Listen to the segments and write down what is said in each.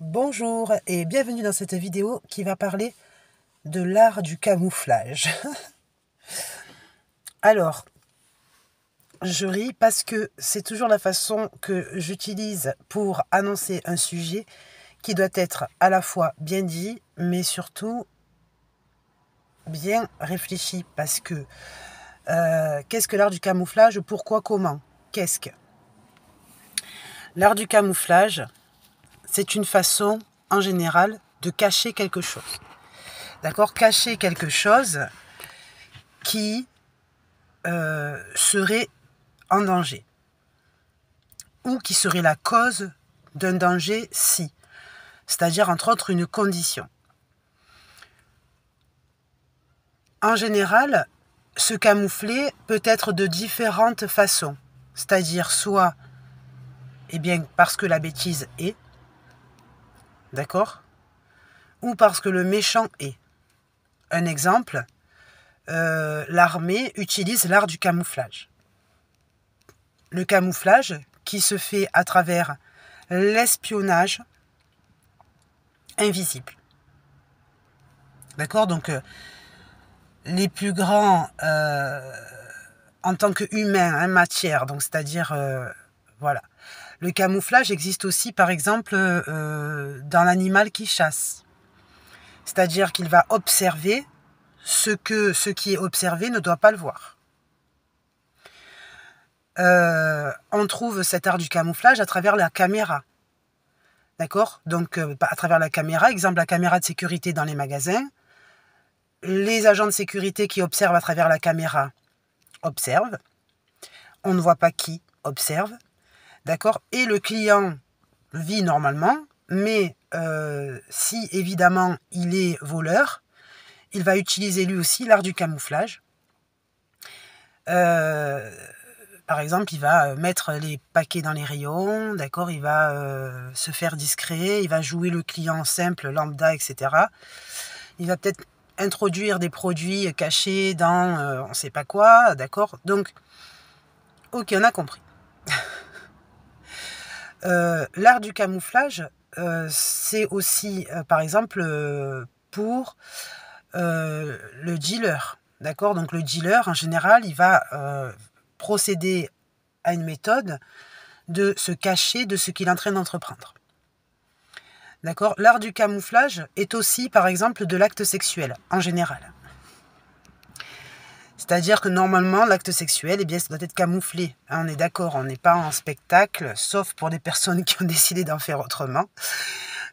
Bonjour et bienvenue dans cette vidéo qui va parler de l'art du camouflage. Alors, je ris parce que c'est toujours la façon que j'utilise pour annoncer un sujet qui doit être à la fois bien dit, mais surtout bien réfléchi. Parce que euh, qu'est-ce que l'art du camouflage Pourquoi Comment Qu'est-ce que L'art du camouflage, c'est une façon, en général, de cacher quelque chose. D'accord Cacher quelque chose qui euh, serait en danger ou qui serait la cause d'un danger si, c'est-à-dire entre autres une condition. En général, se camoufler peut être de différentes façons, c'est-à-dire soit eh bien, parce que la bêtise est, D'accord Ou parce que le méchant est. Un exemple, euh, l'armée utilise l'art du camouflage. Le camouflage qui se fait à travers l'espionnage invisible. D'accord Donc, euh, les plus grands euh, en tant qu'humains en hein, matière, donc c'est-à-dire, voilà, le camouflage existe aussi, par exemple, euh, euh, dans l'animal qui chasse. C'est-à-dire qu'il va observer ce que ce qui est observé ne doit pas le voir. Euh, on trouve cet art du camouflage à travers la caméra. D'accord Donc, bah, à travers la caméra, exemple la caméra de sécurité dans les magasins, les agents de sécurité qui observent à travers la caméra observent. On ne voit pas qui observe, et le client vit normalement, mais euh, si évidemment il est voleur, il va utiliser lui aussi l'art du camouflage. Euh, par exemple, il va euh, mettre les paquets dans les rayons, d'accord, il va se faire discret, il va jouer le client simple, lambda, etc. Il va peut-être introduire des produits cachés dans on ne sait pas quoi, d'accord Donc, ok, on a compris. Euh, l'art du camouflage, euh, c'est aussi, euh, par exemple, pour le dealer. D'accord Donc le dealer, en général, il va procéder à une méthode de se cacher de ce qu'il est en train d'entreprendre. D'accord L'art du camouflage est aussi, par exemple, de l'acte sexuel, en général. C'est-à-dire que normalement, l'acte sexuel, eh bien, ça doit être camouflé. Hein, on est d'accord, on n'est pas en spectacle, sauf pour des personnes qui ont décidé d'en faire autrement.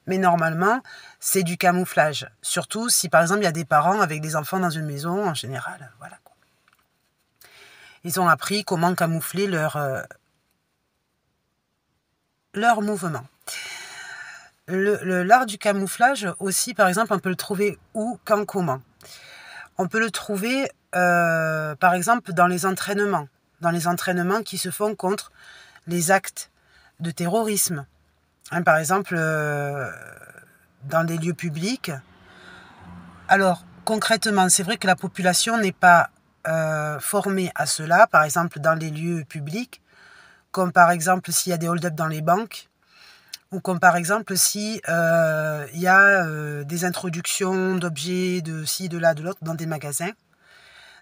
Mais normalement, c'est du camouflage. Surtout si, par exemple, il y a des parents avec des enfants dans une maison, en général. Voilà. Ils ont appris comment camoufler leur, euh, leur mouvement. le, l'art du camouflage aussi, par exemple, on peut le trouver où, quand, comment. On peut le trouver euh, par exemple, dans les entraînements, dans les entraînements qui se font contre les actes de terrorisme. Hein, par exemple, euh, dans des lieux publics. Alors, concrètement, c'est vrai que la population n'est pas euh, formée à cela, par exemple, dans les lieux publics, comme par exemple s'il y a des hold-up dans les banques, ou comme par exemple s'il euh, y a des introductions d'objets, de ci, de là, de l'autre, dans des magasins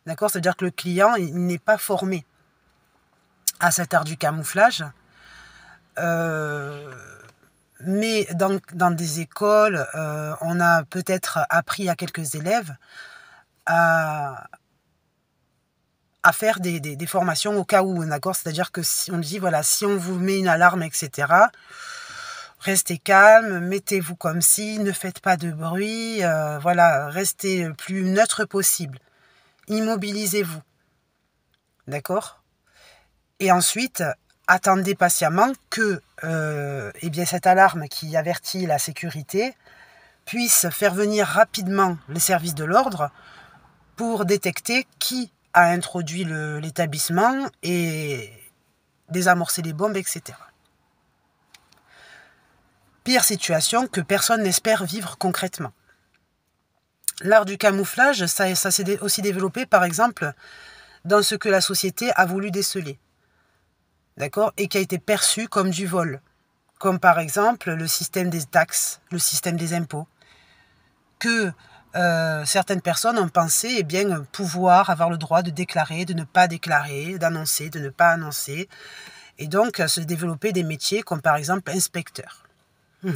cest à dire que le client n'est pas formé à cet art du camouflage. Euh, mais dans, des écoles, euh, on a peut-être appris à quelques élèves à, faire des, formations au cas où, C'est-à-dire que si on dit, voilà, si on vous met une alarme, etc., restez calme, mettez-vous comme si, ne faites pas de bruit, euh, voilà, restez le plus neutre possible immobilisez-vous. D'accord Et ensuite, attendez patiemment que euh, eh bien, cette alarme qui avertit la sécurité puisse faire venir rapidement les services de l'ordre pour détecter qui a introduit l'établissement et désamorcer les bombes, etc. Pire situation que personne n'espère vivre concrètement. L'art du camouflage, ça, ça s'est aussi développé, par exemple, dans ce que la société a voulu déceler. D'accord Et qui a été perçu comme du vol. Comme par exemple le système des taxes, le système des impôts. Que euh, certaines personnes ont pensé et eh bien, pouvoir avoir le droit de déclarer, de ne pas déclarer, d'annoncer, de ne pas annoncer. Et donc se développer des métiers comme par exemple inspecteur.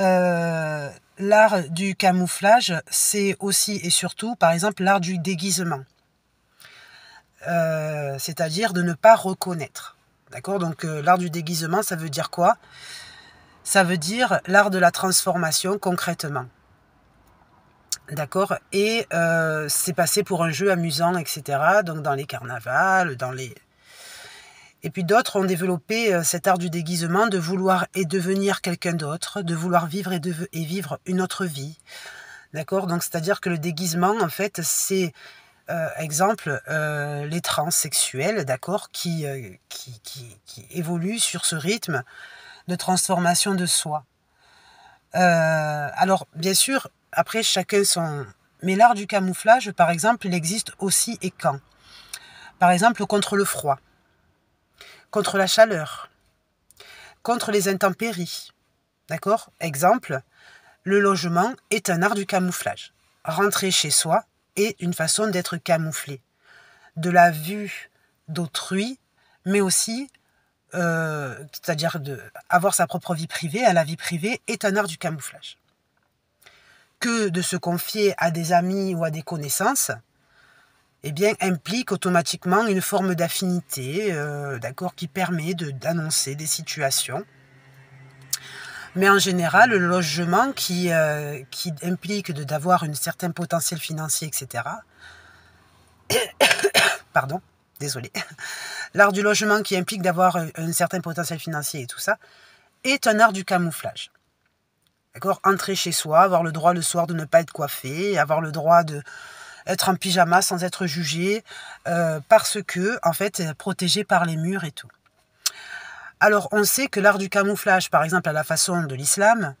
Euh, l'art du camouflage, c'est aussi et surtout, par exemple, l'art du déguisement. Euh, c'est-à-dire de ne pas reconnaître. D'accord Donc euh, l'art du déguisement, ça veut dire quoi Ça veut dire l'art de la transformation concrètement. D'accord Et c'est passé pour un jeu amusant, etc. Donc dans les carnavals, dans les, et puis d'autres ont développé euh, cet art du déguisement de vouloir et devenir quelqu'un d'autre, de vouloir vivre et, de, et vivre une autre vie. D'accord Donc c'est-à-dire que le déguisement, en fait, c'est euh, exemple, euh, les transsexuels, d'accord, euh, qui, qui, qui, évoluent sur ce rythme de transformation de soi. alors, bien sûr, après, chacun son... Mais l'art du camouflage, par exemple, il existe aussi et quand Par exemple, contre le froid contre la chaleur, contre les intempéries. D'accord Exemple, le logement est un art du camouflage. Rentrer chez soi est une façon d'être camouflé. De la vue d'autrui, mais aussi, euh, c'est-à-dire avoir sa propre vie privée à hein, la vie privée, est un art du camouflage. Que de se confier à des amis ou à des connaissances, eh bien, implique automatiquement une forme d'affinité, euh, d'accord, qui permet d'annoncer des situations. Mais en général, le logement qui, euh, qui implique d'avoir un certain potentiel financier, etc. Pardon, désolé. L'art du logement qui implique d'avoir un certain potentiel financier et tout ça, est un art du camouflage. D'accord Entrer chez soi, avoir le droit le soir de ne pas être coiffé, avoir le droit de, être en pyjama sans être jugé, euh, parce que, en fait, euh, protégé par les murs et tout. Alors, on sait que l'art du camouflage, par exemple, à la façon de l'islam,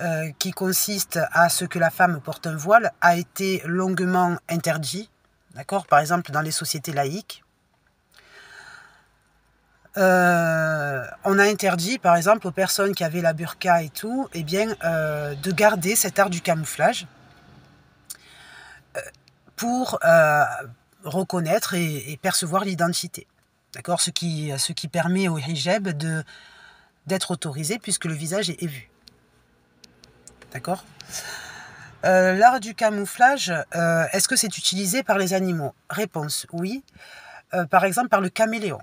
euh, qui consiste à ce que la femme porte un voile, a été longuement interdit, d'accord Par exemple, dans les sociétés laïques. on a interdit, par exemple, aux personnes qui avaient la burqa et tout, eh bien, de garder cet art du camouflage pour euh, reconnaître et, percevoir l'identité. D'accord ce qui, permet au hijab de, d'être autorisé puisque le visage est, vu. D'accord euh, L'art du camouflage, euh, est-ce que c'est utilisé par les animaux Réponse oui. par exemple, par le caméléon.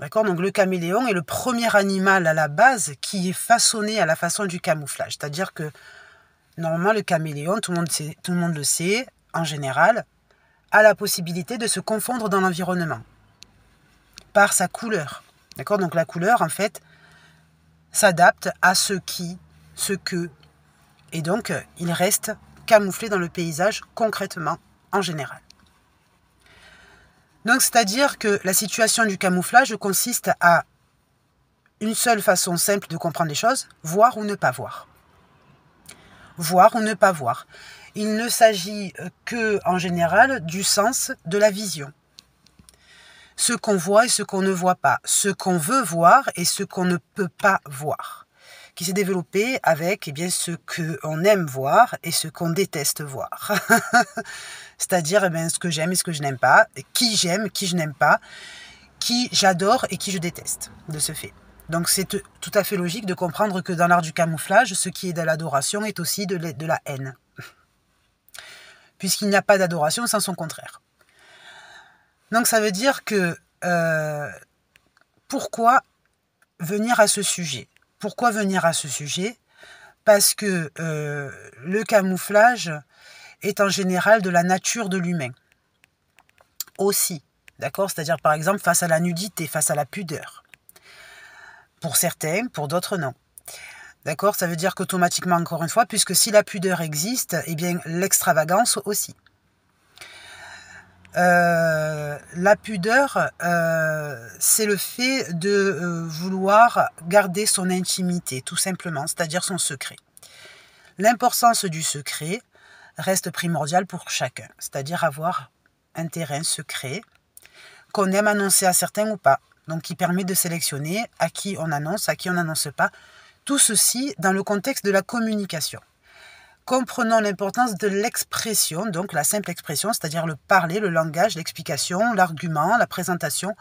D'accord Donc le caméléon est le premier animal à la base qui est façonné à la façon du camouflage. C'est-à-dire que normalement, le caméléon, tout le monde, sait, tout le, monde le sait, en général, a la possibilité de se confondre dans l'environnement par sa couleur. D'accord Donc la couleur, en fait, s'adapte à ce qui, ce que. Et donc, euh, il reste camouflé dans le paysage concrètement, en général. Donc, c'est-à-dire que la situation du camouflage consiste à une seule façon simple de comprendre les choses, voir ou ne pas voir. Voir ou ne pas voir. Il ne s'agit euh, que, en général, du sens de la vision. Ce qu'on voit et ce qu'on ne voit pas, ce qu'on veut voir et ce qu'on ne peut pas voir, qui s'est développé avec eh bien, ce qu'on aime voir et ce qu'on déteste voir. C'est-à-dire eh ce que j'aime et ce que je n'aime pas, qui j'aime, qui je n'aime pas, qui j'adore et qui je déteste, de ce fait. Donc c'est tout à fait logique de comprendre que dans l'art du camouflage, ce qui est de l'adoration est aussi de la haine puisqu'il n'y a pas d'adoration sans son contraire. Donc ça veut dire que euh, pourquoi venir à ce sujet Pourquoi venir à ce sujet Parce que euh, le camouflage est en général de la nature de l'humain. Aussi, d'accord C'est-à-dire par exemple face à la nudité, face à la pudeur. Pour certains, pour d'autres non. D'accord Ça veut dire qu'automatiquement, encore une fois, puisque si la pudeur existe, eh bien l'extravagance aussi. Euh, la pudeur, euh, c'est le fait de euh, vouloir garder son intimité, tout simplement, c'est-à-dire son secret. L'importance du secret reste primordiale pour chacun, c'est-à-dire avoir un terrain secret qu'on aime annoncer à certains ou pas, donc qui permet de sélectionner à qui on annonce, à qui on n'annonce pas, tout ceci dans le contexte de la communication. Comprenons l'importance de l'expression, donc la simple expression, c'est-à-dire le parler, le langage, l'explication, l'argument, la présentation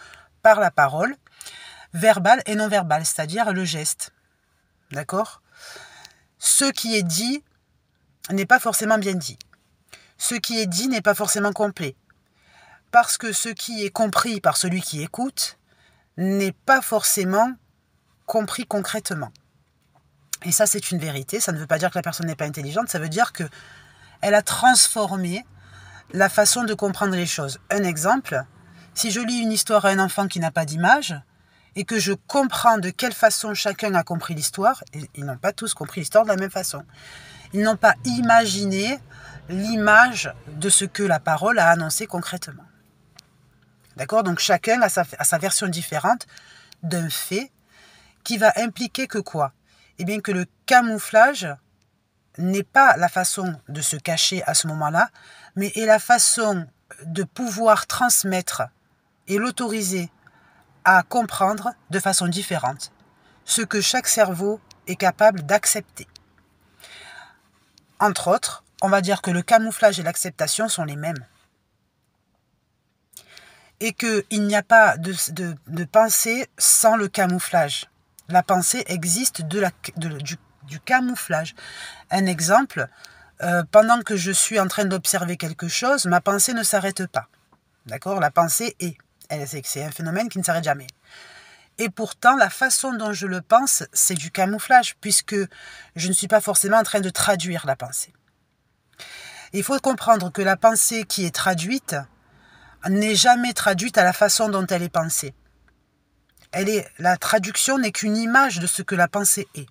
par la parole, verbale et non verbale, c'est-à-dire le geste. D'accord Ce qui est dit n'est pas forcément bien dit. Ce qui est dit n'est pas forcément complet. Parce que ce qui est compris par celui qui écoute n'est pas forcément compris concrètement. Et ça, c'est une vérité. Ça ne veut pas dire que la personne n'est pas intelligente. Ça veut dire que elle a transformé la façon de comprendre les choses. Un exemple, si je lis une histoire à un enfant qui n'a pas d'image et que je comprends de quelle façon chacun a compris l'histoire, ils n'ont pas tous compris l'histoire de la même façon. Ils n'ont pas imaginé l'image de ce que la parole a annoncé concrètement. D'accord Donc chacun a sa version différente d'un fait qui va impliquer que quoi eh bien que le camouflage n'est pas la façon de se cacher à ce moment-là, mais est la façon de pouvoir transmettre et l'autoriser à comprendre de façon différente ce que chaque cerveau est capable d'accepter. Entre autres, on va dire que le camouflage et l'acceptation sont les mêmes. Et qu'il n'y a pas de pensée sans le camouflage. La pensée existe de la, du, camouflage. Un exemple, euh, pendant que je suis en train d'observer quelque chose, ma pensée ne s'arrête pas. D'accord La pensée est. C'est un phénomène qui ne s'arrête jamais. Et pourtant, la façon dont je le pense, c'est du camouflage, puisque je ne suis pas forcément en train de traduire la pensée. Il faut comprendre que la pensée qui est traduite n'est jamais traduite à la façon dont elle est pensée la traduction n'est qu'une image de ce que la pensée est.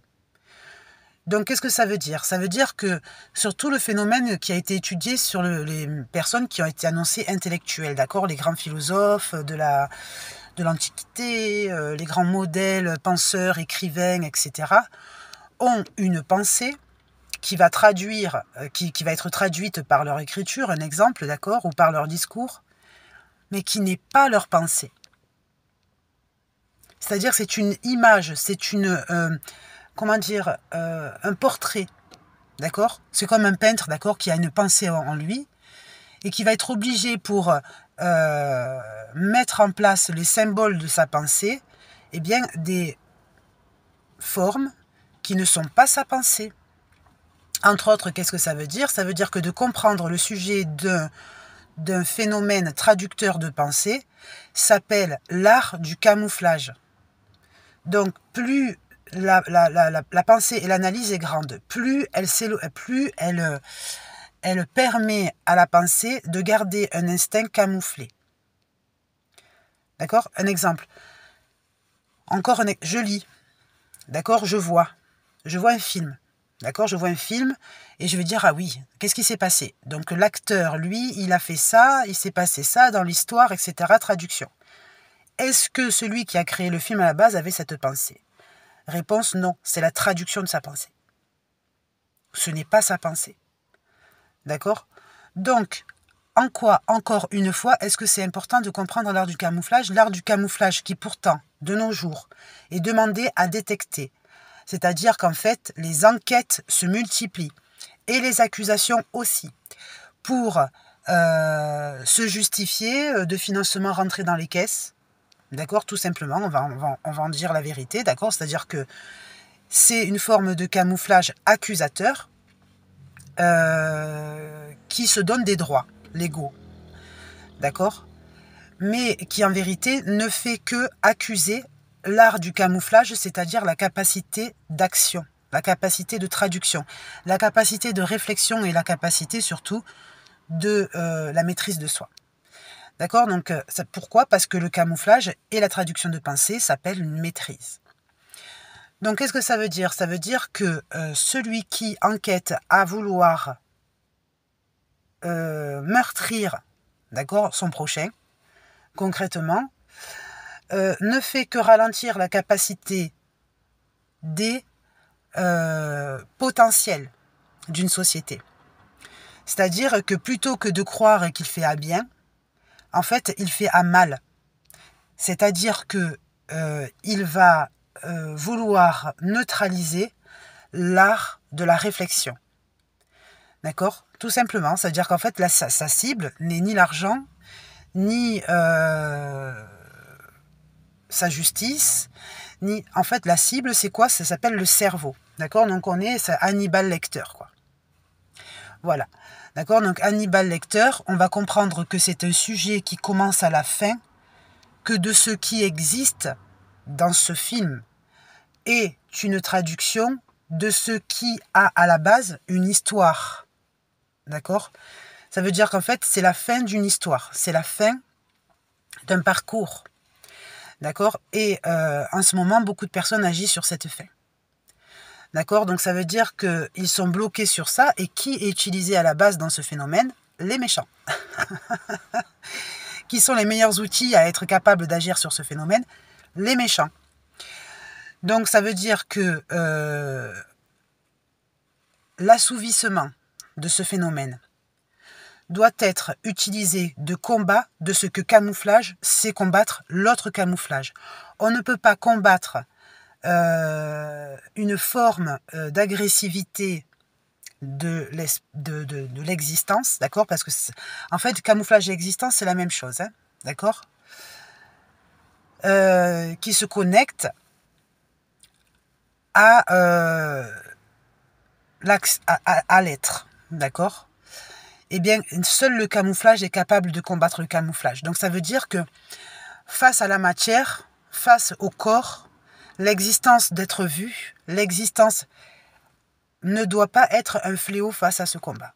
Donc qu'est-ce que ça veut dire Ça veut dire que surtout le phénomène qui a été étudié sur les personnes qui ont été annoncées intellectuelles, d'accord Les grands philosophes de la de l'Antiquité, euh, les grands modèles, penseurs, écrivains, etc., ont une pensée qui va traduire, euh, qui, qui va être traduite par leur écriture, un exemple, d'accord, ou par leur discours, mais qui n'est pas leur pensée. C'est-à-dire c'est une image, c'est une... Euh, comment dire euh, Un portrait. D'accord C'est comme un peintre, d'accord, qui a une pensée en lui et qui va être obligé pour euh, mettre en place les symboles de sa pensée, eh bien, des formes qui ne sont pas sa pensée. Entre autres, qu'est-ce que ça veut dire Ça veut dire que de comprendre le sujet d'un phénomène traducteur de pensée s'appelle l'art du camouflage. Donc plus la, pensée et l'analyse est grande, plus elle, plus elle, permet à la pensée de garder un instinct camouflé. D'accord Un exemple. Encore un, je lis. D'accord Je vois. Je vois un film. D'accord Je vois un film et je vais dire Ah oui, qu'est-ce qui s'est passé Donc l'acteur, lui, il a fait ça, il s'est passé ça dans l'histoire, etc. Traduction. Est-ce que celui qui a créé le film à la base avait cette pensée Réponse non, c'est la traduction de sa pensée. Ce n'est pas sa pensée. D'accord Donc, en quoi, encore une fois, est-ce que c'est important de comprendre l'art du camouflage L'art du camouflage qui pourtant, de nos jours, est demandé à détecter. C'est-à-dire qu'en fait, les enquêtes se multiplient et les accusations aussi pour euh, se justifier euh, de financement rentré dans les caisses, D'accord Tout simplement, on va, on, en dire la vérité, d'accord C'est-à-dire que c'est une forme de camouflage accusateur euh, qui se donne des droits légaux, d'accord Mais qui en vérité ne fait que accuser l'art du camouflage, c'est-à-dire la capacité d'action, la capacité de traduction, la capacité de réflexion et la capacité surtout de euh, la maîtrise de soi. D'accord Donc, euh, pourquoi Parce que le camouflage et la traduction de pensée s'appellent une maîtrise. Donc, qu'est-ce que ça veut dire Ça veut dire que euh, celui qui enquête à vouloir euh, meurtrir, d'accord, son prochain, concrètement, ne fait que ralentir la capacité des potentiels d'une société. C'est-à-dire que plutôt que de croire qu'il fait à bien, en fait, il fait à mal. C'est-à-dire que euh, il va euh, vouloir neutraliser l'art de la réflexion. D'accord Tout simplement, c'est-à-dire qu'en fait, sa, cible n'est ni l'argent, ni euh, sa justice, ni... En fait, la cible, c'est quoi Ça s'appelle le cerveau. D'accord Donc on est, est Hannibal lecteur, quoi. Voilà. D'accord Donc Hannibal Lecteur, on va comprendre que c'est un sujet qui commence à la fin que de ce qui existe dans ce film est une traduction de ce qui a à la base une histoire. D'accord Ça veut dire qu'en fait, c'est la fin d'une histoire, c'est la fin d'un parcours. D'accord Et euh, en ce moment, beaucoup de personnes agissent sur cette fin. D'accord Donc ça veut dire qu'ils sont bloqués sur ça. Et qui est utilisé à la base dans ce phénomène Les méchants. qui sont les meilleurs outils à être capables d'agir sur ce phénomène Les méchants. Donc ça veut dire que euh, l'assouvissement de ce phénomène doit être utilisé de combat de ce que camouflage, c'est combattre l'autre camouflage. On ne peut pas combattre euh, une forme euh, d'agressivité de l'existence, d'accord Parce que, en fait, camouflage et existence, c'est la même chose, hein, d'accord euh, Qui se connecte à, à l'être, d'accord Eh bien, seul le camouflage est capable de combattre le camouflage. Donc, ça veut dire que face à la matière, face au corps, L'existence d'être vu, l'existence ne doit pas être un fléau face à ce combat.